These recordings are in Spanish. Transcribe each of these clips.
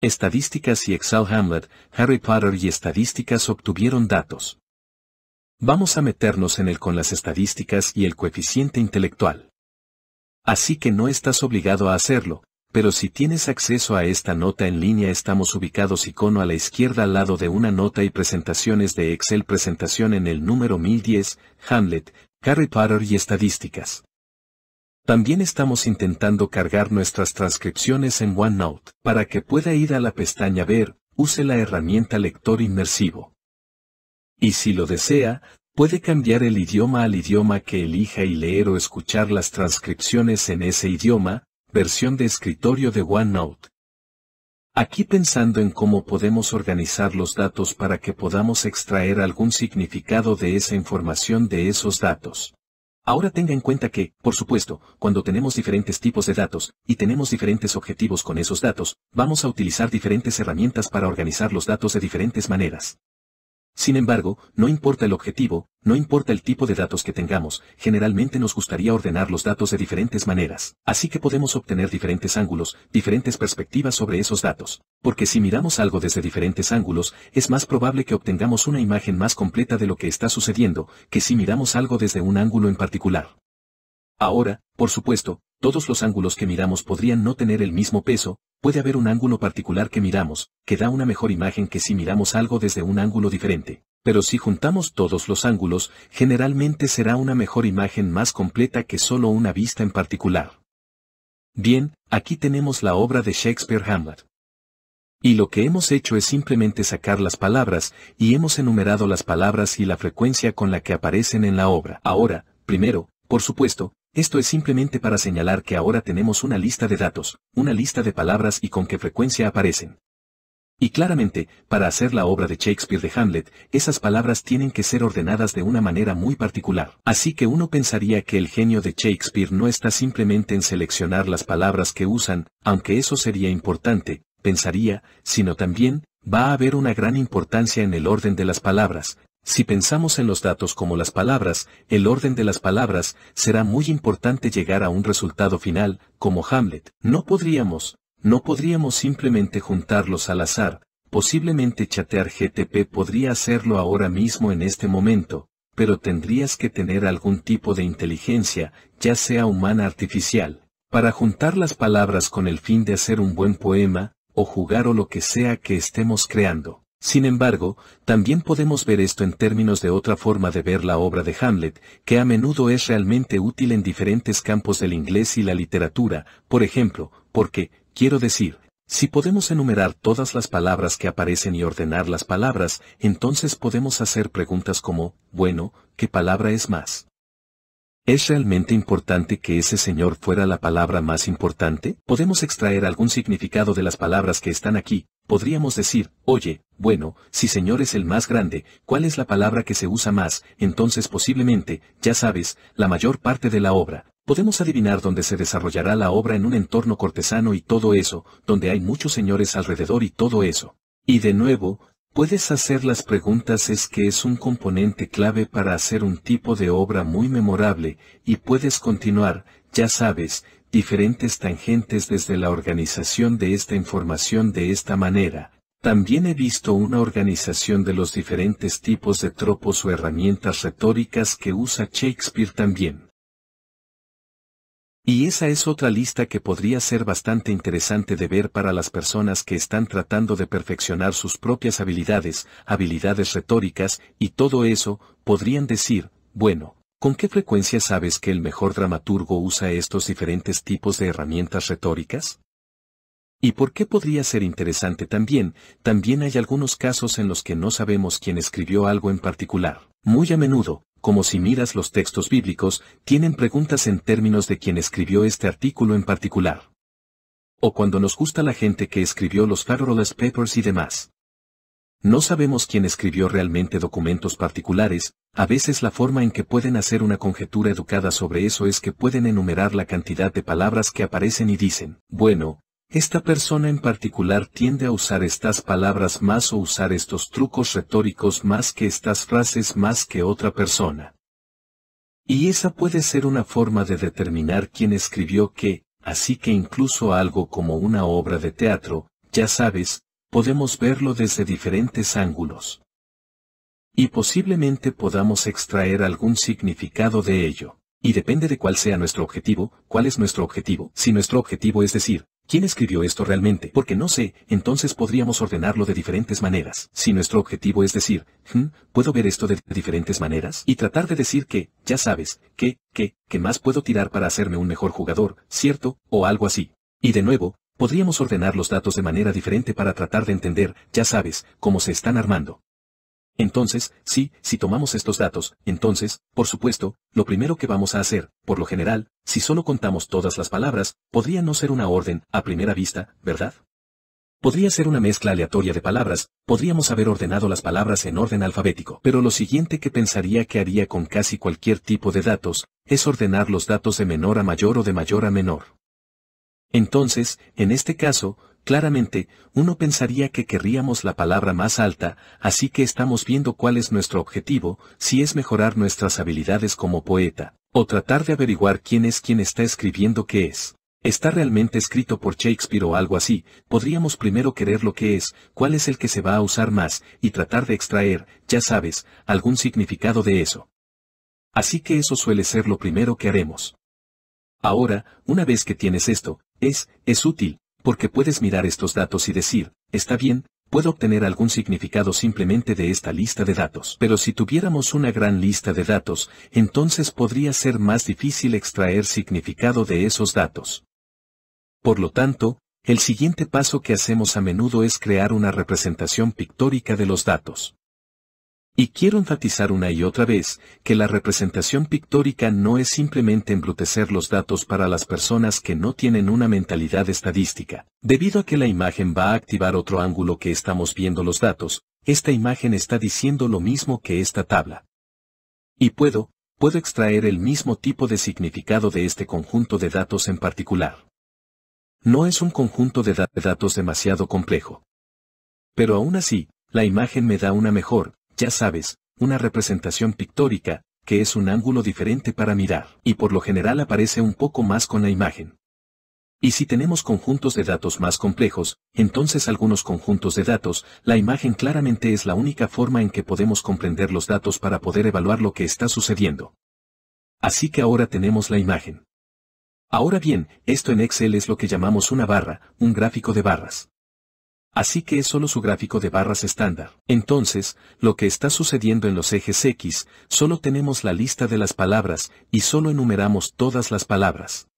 Estadísticas y Excel Hamlet, Harry Potter y estadísticas obtuvieron datos. Vamos a meternos en el con las estadísticas y el coeficiente intelectual. Así que no estás obligado a hacerlo, pero si tienes acceso a esta nota en línea estamos ubicados icono a la izquierda al lado de una nota y presentaciones de Excel presentación en el número 1010, Hamlet, Harry Potter y estadísticas. También estamos intentando cargar nuestras transcripciones en OneNote, para que pueda ir a la pestaña Ver, use la herramienta Lector Inmersivo. Y si lo desea, puede cambiar el idioma al idioma que elija y leer o escuchar las transcripciones en ese idioma, versión de escritorio de OneNote. Aquí pensando en cómo podemos organizar los datos para que podamos extraer algún significado de esa información de esos datos. Ahora tenga en cuenta que, por supuesto, cuando tenemos diferentes tipos de datos, y tenemos diferentes objetivos con esos datos, vamos a utilizar diferentes herramientas para organizar los datos de diferentes maneras. Sin embargo, no importa el objetivo, no importa el tipo de datos que tengamos, generalmente nos gustaría ordenar los datos de diferentes maneras. Así que podemos obtener diferentes ángulos, diferentes perspectivas sobre esos datos. Porque si miramos algo desde diferentes ángulos, es más probable que obtengamos una imagen más completa de lo que está sucediendo, que si miramos algo desde un ángulo en particular. Ahora, por supuesto, todos los ángulos que miramos podrían no tener el mismo peso, puede haber un ángulo particular que miramos, que da una mejor imagen que si miramos algo desde un ángulo diferente. Pero si juntamos todos los ángulos, generalmente será una mejor imagen más completa que solo una vista en particular. Bien, aquí tenemos la obra de Shakespeare Hamlet. Y lo que hemos hecho es simplemente sacar las palabras, y hemos enumerado las palabras y la frecuencia con la que aparecen en la obra. Ahora, primero, por supuesto, esto es simplemente para señalar que ahora tenemos una lista de datos, una lista de palabras y con qué frecuencia aparecen. Y claramente, para hacer la obra de Shakespeare de Hamlet, esas palabras tienen que ser ordenadas de una manera muy particular. Así que uno pensaría que el genio de Shakespeare no está simplemente en seleccionar las palabras que usan, aunque eso sería importante, pensaría, sino también, va a haber una gran importancia en el orden de las palabras, si pensamos en los datos como las palabras, el orden de las palabras, será muy importante llegar a un resultado final, como Hamlet. No podríamos, no podríamos simplemente juntarlos al azar, posiblemente chatear GTP podría hacerlo ahora mismo en este momento, pero tendrías que tener algún tipo de inteligencia, ya sea humana artificial, para juntar las palabras con el fin de hacer un buen poema, o jugar o lo que sea que estemos creando. Sin embargo, también podemos ver esto en términos de otra forma de ver la obra de Hamlet, que a menudo es realmente útil en diferentes campos del inglés y la literatura, por ejemplo, porque, quiero decir, si podemos enumerar todas las palabras que aparecen y ordenar las palabras, entonces podemos hacer preguntas como, bueno, ¿qué palabra es más? ¿Es realmente importante que ese señor fuera la palabra más importante? Podemos extraer algún significado de las palabras que están aquí. Podríamos decir, oye, bueno, si Señor es el más grande, ¿cuál es la palabra que se usa más? Entonces posiblemente, ya sabes, la mayor parte de la obra. Podemos adivinar dónde se desarrollará la obra en un entorno cortesano y todo eso, donde hay muchos señores alrededor y todo eso. Y de nuevo, puedes hacer las preguntas es que es un componente clave para hacer un tipo de obra muy memorable, y puedes continuar, ya sabes, diferentes tangentes desde la organización de esta información de esta manera, también he visto una organización de los diferentes tipos de tropos o herramientas retóricas que usa Shakespeare también. Y esa es otra lista que podría ser bastante interesante de ver para las personas que están tratando de perfeccionar sus propias habilidades, habilidades retóricas, y todo eso, podrían decir, bueno, ¿con qué frecuencia sabes que el mejor dramaturgo usa estos diferentes tipos de herramientas retóricas? ¿Y por qué podría ser interesante también? También hay algunos casos en los que no sabemos quién escribió algo en particular. Muy a menudo, como si miras los textos bíblicos, tienen preguntas en términos de quién escribió este artículo en particular. O cuando nos gusta la gente que escribió los Federalist Papers y demás. No sabemos quién escribió realmente documentos particulares, a veces la forma en que pueden hacer una conjetura educada sobre eso es que pueden enumerar la cantidad de palabras que aparecen y dicen, bueno, esta persona en particular tiende a usar estas palabras más o usar estos trucos retóricos más que estas frases más que otra persona. Y esa puede ser una forma de determinar quién escribió qué, así que incluso algo como una obra de teatro, ya sabes, podemos verlo desde diferentes ángulos. Y posiblemente podamos extraer algún significado de ello. Y depende de cuál sea nuestro objetivo, cuál es nuestro objetivo. Si nuestro objetivo es decir, ¿Quién escribió esto realmente? Porque no sé, entonces podríamos ordenarlo de diferentes maneras. Si nuestro objetivo es decir, hmm, ¿puedo ver esto de diferentes maneras? Y tratar de decir que, ya sabes, que, que, que más puedo tirar para hacerme un mejor jugador, ¿cierto? O algo así. Y de nuevo, podríamos ordenar los datos de manera diferente para tratar de entender, ya sabes, cómo se están armando. Entonces, sí, si tomamos estos datos, entonces, por supuesto, lo primero que vamos a hacer, por lo general, si solo contamos todas las palabras, podría no ser una orden, a primera vista, ¿verdad? Podría ser una mezcla aleatoria de palabras, podríamos haber ordenado las palabras en orden alfabético, pero lo siguiente que pensaría que haría con casi cualquier tipo de datos, es ordenar los datos de menor a mayor o de mayor a menor. Entonces, en este caso, Claramente, uno pensaría que querríamos la palabra más alta, así que estamos viendo cuál es nuestro objetivo, si es mejorar nuestras habilidades como poeta, o tratar de averiguar quién es quien está escribiendo qué es. Está realmente escrito por Shakespeare o algo así, podríamos primero querer lo que es, cuál es el que se va a usar más, y tratar de extraer, ya sabes, algún significado de eso. Así que eso suele ser lo primero que haremos. Ahora, una vez que tienes esto, es, es útil, porque puedes mirar estos datos y decir, está bien, puedo obtener algún significado simplemente de esta lista de datos. Pero si tuviéramos una gran lista de datos, entonces podría ser más difícil extraer significado de esos datos. Por lo tanto, el siguiente paso que hacemos a menudo es crear una representación pictórica de los datos. Y quiero enfatizar una y otra vez que la representación pictórica no es simplemente embrutecer los datos para las personas que no tienen una mentalidad estadística. Debido a que la imagen va a activar otro ángulo que estamos viendo los datos, esta imagen está diciendo lo mismo que esta tabla. Y puedo, puedo extraer el mismo tipo de significado de este conjunto de datos en particular. No es un conjunto de, datos demasiado complejo. Pero aún así, la imagen me da una mejor, ya sabes, una representación pictórica, que es un ángulo diferente para mirar, y por lo general aparece un poco más con la imagen. Y si tenemos conjuntos de datos más complejos, entonces algunos conjuntos de datos, la imagen claramente es la única forma en que podemos comprender los datos para poder evaluar lo que está sucediendo. Así que ahora tenemos la imagen. Ahora bien, esto en Excel es lo que llamamos una barra, un gráfico de barras. Así que es solo su gráfico de barras estándar. Entonces, lo que está sucediendo en los ejes X, solo tenemos la lista de las palabras y solo enumeramos todas las palabras.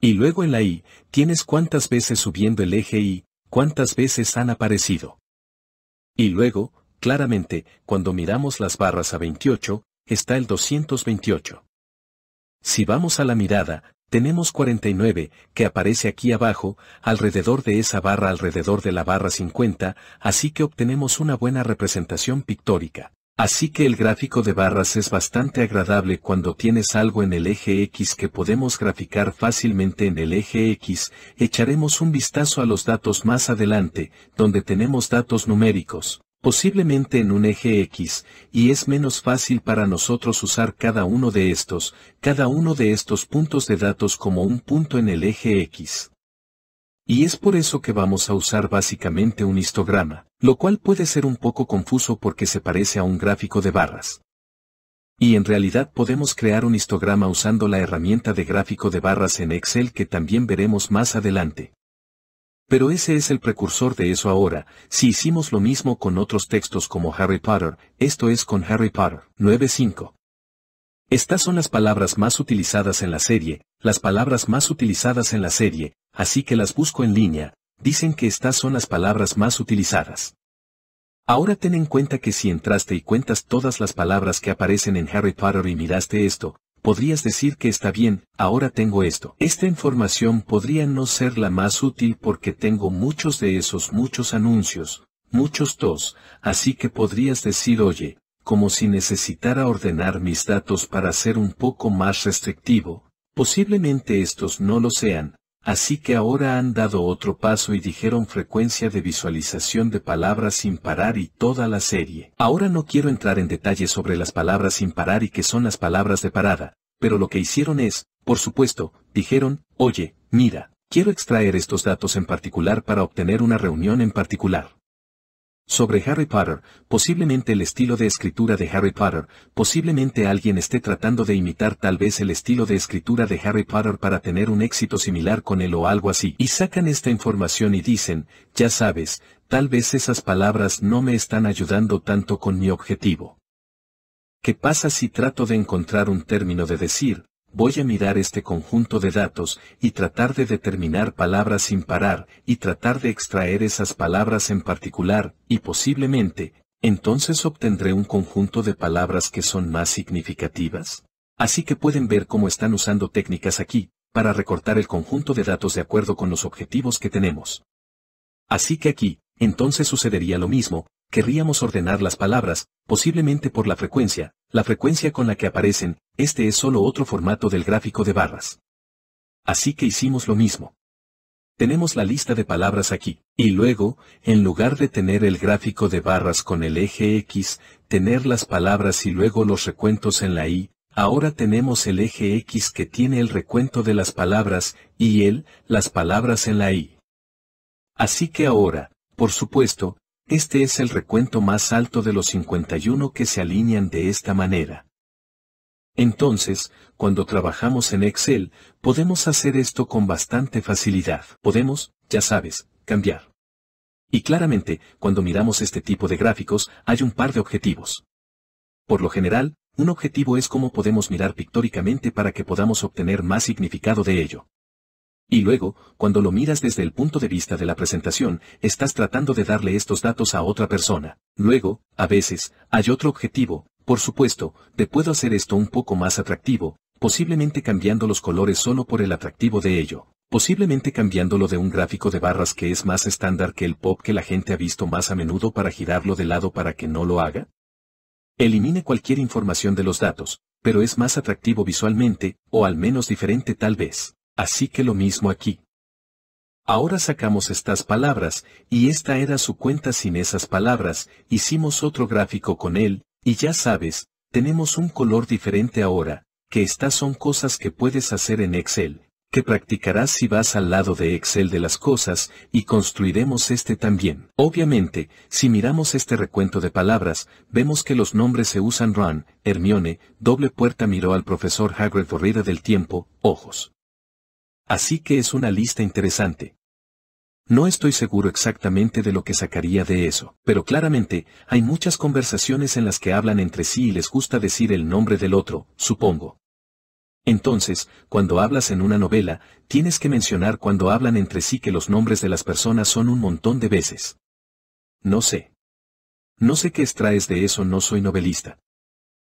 Y luego en la Y, tienes cuántas veces subiendo el eje Y, cuántas veces han aparecido. Y luego, claramente, cuando miramos las barras a 28, está el 228. Si vamos a la mirada, tenemos 49, que aparece aquí abajo, alrededor de esa barra alrededor de la barra 50, así que obtenemos una buena representación pictórica. Así que el gráfico de barras es bastante agradable cuando tienes algo en el eje X que podemos graficar fácilmente en el eje X, echaremos un vistazo a los datos más adelante, donde tenemos datos numéricos posiblemente en un eje X, y es menos fácil para nosotros usar cada uno de estos, cada uno de estos puntos de datos como un punto en el eje X. Y es por eso que vamos a usar básicamente un histograma, lo cual puede ser un poco confuso porque se parece a un gráfico de barras. Y en realidad podemos crear un histograma usando la herramienta de gráfico de barras en Excel que también veremos más adelante. Pero ese es el precursor de eso ahora, si hicimos lo mismo con otros textos como Harry Potter, esto es con Harry Potter 9.5. Estas son las palabras más utilizadas en la serie, las palabras más utilizadas en la serie, así que las busco en línea, dicen que estas son las palabras más utilizadas. Ahora ten en cuenta que si entraste y cuentas todas las palabras que aparecen en Harry Potter y miraste esto, podrías decir que está bien, ahora tengo esto. Esta información podría no ser la más útil porque tengo muchos de esos muchos anuncios, muchos dos. así que podrías decir oye, como si necesitara ordenar mis datos para ser un poco más restrictivo, posiblemente estos no lo sean, Así que ahora han dado otro paso y dijeron frecuencia de visualización de palabras sin parar y toda la serie. Ahora no quiero entrar en detalles sobre las palabras sin parar y qué son las palabras de parada, pero lo que hicieron es, por supuesto, dijeron, oye, mira, quiero extraer estos datos en particular para obtener una reunión en particular. Sobre Harry Potter, posiblemente el estilo de escritura de Harry Potter, posiblemente alguien esté tratando de imitar tal vez el estilo de escritura de Harry Potter para tener un éxito similar con él o algo así, y sacan esta información y dicen, ya sabes, tal vez esas palabras no me están ayudando tanto con mi objetivo. ¿Qué pasa si trato de encontrar un término de decir, voy a mirar este conjunto de datos y tratar de determinar palabras sin parar y tratar de extraer esas palabras en particular, y posiblemente, entonces obtendré un conjunto de palabras que son más significativas. Así que pueden ver cómo están usando técnicas aquí, para recortar el conjunto de datos de acuerdo con los objetivos que tenemos. Así que aquí, entonces sucedería lo mismo, querríamos ordenar las palabras, posiblemente por la frecuencia, la frecuencia con la que aparecen, este es solo otro formato del gráfico de barras. Así que hicimos lo mismo. Tenemos la lista de palabras aquí, y luego, en lugar de tener el gráfico de barras con el eje X, tener las palabras y luego los recuentos en la Y, ahora tenemos el eje X que tiene el recuento de las palabras, y el, las palabras en la Y. Así que ahora, por supuesto, este es el recuento más alto de los 51 que se alinean de esta manera. Entonces, cuando trabajamos en Excel, podemos hacer esto con bastante facilidad. Podemos, ya sabes, cambiar. Y claramente, cuando miramos este tipo de gráficos, hay un par de objetivos. Por lo general, un objetivo es cómo podemos mirar pictóricamente para que podamos obtener más significado de ello. Y luego, cuando lo miras desde el punto de vista de la presentación, estás tratando de darle estos datos a otra persona. Luego, a veces, hay otro objetivo, por supuesto, te puedo hacer esto un poco más atractivo, posiblemente cambiando los colores solo por el atractivo de ello, posiblemente cambiándolo de un gráfico de barras que es más estándar que el pop que la gente ha visto más a menudo para girarlo de lado para que no lo haga. Elimine cualquier información de los datos, pero es más atractivo visualmente, o al menos diferente tal vez. Así que lo mismo aquí. Ahora sacamos estas palabras, y esta era su cuenta sin esas palabras, hicimos otro gráfico con él, y ya sabes, tenemos un color diferente ahora, que estas son cosas que puedes hacer en Excel, que practicarás si vas al lado de Excel de las cosas, y construiremos este también. Obviamente, si miramos este recuento de palabras, vemos que los nombres se usan Ron, Hermione, doble puerta miró al profesor Hagrid Borrida del tiempo, ojos. Así que es una lista interesante. No estoy seguro exactamente de lo que sacaría de eso, pero claramente, hay muchas conversaciones en las que hablan entre sí y les gusta decir el nombre del otro, supongo. Entonces, cuando hablas en una novela, tienes que mencionar cuando hablan entre sí que los nombres de las personas son un montón de veces. No sé. No sé qué extraes de eso, no soy novelista.